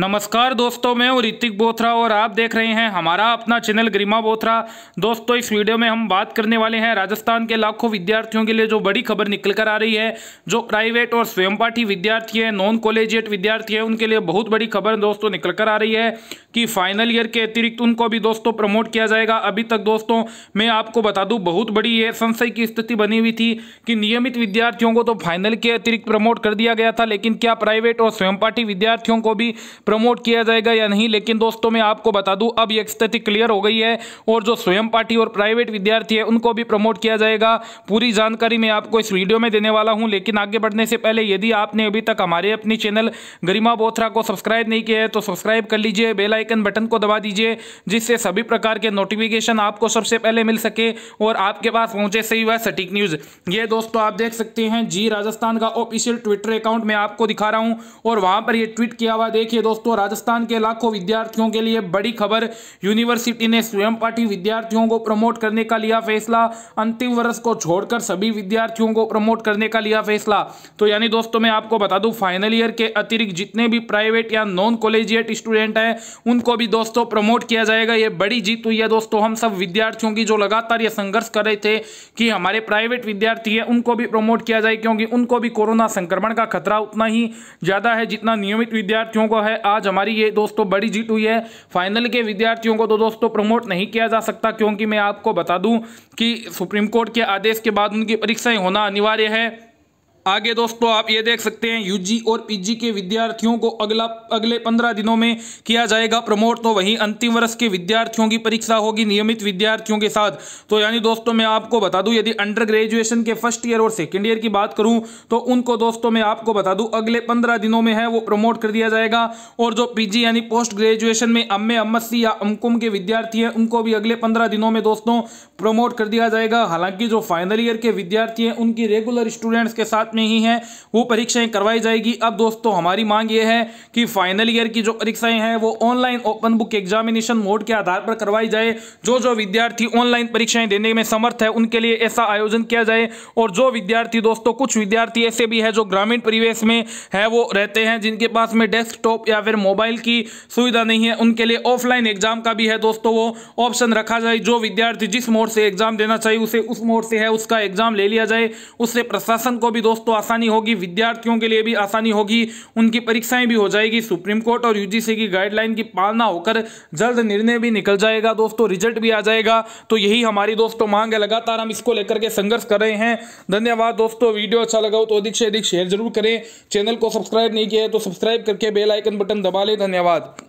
नमस्कार दोस्तों मैं हूँ ऋतिक बोथरा और आप देख रहे हैं हमारा अपना चैनल ग्रीमा बोथरा दोस्तों इस वीडियो में हम बात करने वाले हैं राजस्थान के लाखों विद्यार्थियों के लिए जो बड़ी खबर निकल कर आ रही है जो प्राइवेट और स्वयंपाठी विद्यार्थी हैं नॉन कॉलेजिएट विद्यार्थी हैं उनके लिए बहुत बड़ी खबर दोस्तों निकल कर आ रही है कि फाइनल ईयर के अतिरिक्त उनको भी दोस्तों प्रमोट किया जाएगा अभी तक दोस्तों मैं आपको बता दूँ बहुत बड़ी ये संशय की स्थिति बनी हुई थी कि नियमित विद्यार्थियों को तो फाइनल के अतिरिक्त प्रमोट कर दिया गया था लेकिन क्या प्राइवेट और स्वयंपाठी विद्यार्थियों को भी प्रमोट किया जाएगा या नहीं लेकिन दोस्तों मैं आपको बता दूं अब ये स्थिति क्लियर हो गई है और जो स्वयं पार्टी और प्राइवेट विद्यार्थी है उनको भी प्रमोट किया जाएगा पूरी जानकारी मैं आपको इस वीडियो में देने वाला हूं लेकिन आगे बढ़ने से पहले यदि आपने अभी तक हमारे अपने चैनल गरिमा बोथरा को सब्सक्राइब नहीं किया है तो सब्सक्राइब कर लीजिए बेलाइकन बटन को दबा दीजिए जिससे सभी प्रकार के नोटिफिकेशन आपको सबसे पहले मिल सके और आपके पास पहुंचे सही वह सटीक न्यूज ये दोस्तों आप देख सकते हैं जी राजस्थान का ऑफिशियल ट्विटर अकाउंट मैं आपको दिखा रहा हूं और वहां पर यह ट्वीट किया हुआ देखिए दोस्तों दोस्तों राजस्थान के लाखों विद्यार्थियों के लिए बड़ी खबर यूनिवर्सिटी ने स्वयं पाठी विद्यार्थियों को प्रमोट करने का लिया फैसला अंतिम वर्ष को छोड़कर सभी विद्यार्थियों को प्रमोट करने का लिया फैसला तो यानी दोस्तों मैं आपको बता दूं फाइनल ईयर के अतिरिक्त जितने भी प्राइवेट या नॉन कॉलेजिएट स्टूडेंट हैं उनको भी दोस्तों प्रमोट किया जाएगा ये बड़ी जीत हुई है दोस्तों हम सब विद्यार्थियों की जो लगातार ये संघर्ष कर रहे थे कि हमारे प्राइवेट विद्यार्थी हैं उनको भी प्रमोट किया जाए क्योंकि उनको भी कोरोना संक्रमण का खतरा उतना ही ज़्यादा है जितना नियमित विद्यार्थियों को है आज हमारी ये दोस्तों बड़ी जीत हुई है फाइनल के विद्यार्थियों को तो दोस्तों प्रमोट नहीं किया जा सकता क्योंकि मैं आपको बता दूं कि सुप्रीम कोर्ट के आदेश के बाद उनकी परीक्षाएं होना अनिवार्य है आगे दोस्तों आप ये देख सकते हैं यूजी और पीजी के विद्यार्थियों को अगला अगले पंद्रह दिनों में किया जाएगा प्रमोट तो वहीं अंतिम वर्ष के विद्यार्थियों की परीक्षा होगी नियमित विद्यार्थियों के साथ तो यानी दोस्तों मैं आपको बता दूं यदि अंडर ग्रेजुएशन के फर्स्ट ईयर और सेकेंड ईयर की बात करूं तो उनको दोस्तों मैं आपको बता दूं अगले पंद्रह दिनों में है वो प्रमोट कर दिया जाएगा और जो पीजी यानी पोस्ट ग्रेजुएशन में अम्मे अम्मसी या अमकुम के विद्यार्थी हैं उनको भी अगले पंद्रह दिनों में दोस्तों प्रमोट कर दिया जाएगा हालांकि जो फाइनल ईयर के विद्यार्थी हैं उनकी रेगुलर स्टूडेंट्स के साथ में ही हैं वो परीक्षाएं करवाई जाएगी अब दोस्तों हमारी मांग ये है कि फाइनल ईयर की जो परीक्षाएं हैं वो online open book examination mode के आधार पर करवाई जाए जो जो विद्यार्थी ऑनलाइन परीक्षाएं देने में समर्थ है उनके लिए ऐसा आयोजन किया जाए और जो विद्यार्थी दोस्तों कुछ विद्यार्थी ऐसे भी है जो ग्रामीण परिवेश में है वो रहते हैं जिनके पास में डेस्कटॉप या फिर मोबाइल की सुविधा नहीं है उनके लिए ऑफलाइन एग्जाम का भी है दोस्तों वो ऑप्शन रखा जाए जो विद्यार्थी जिस मोड से एग्जाम देना चाहिए उसे उस मोड से है उसका एग्जाम ले लिया जाए उससे प्रशासन को भी दोस्तों दोस्तों आसानी होगी विद्यार्थियों के लिए भी आसानी होगी उनकी परीक्षाएं भी हो जाएगी सुप्रीम कोर्ट और यूजीसी की गाइडलाइन की पालना होकर जल्द निर्णय भी निकल जाएगा दोस्तों रिजल्ट भी आ जाएगा तो यही हमारी दोस्तों मांग है लगातार हम इसको लेकर के संघर्ष कर रहे हैं धन्यवाद दोस्तों वीडियो अच्छा लगा हो तो अधिक से अधिक शेयर जरूर करें चैनल को सब्सक्राइब नहीं किया है तो सब्सक्राइब करके बेलाइकन बटन दबा लें धन्यवाद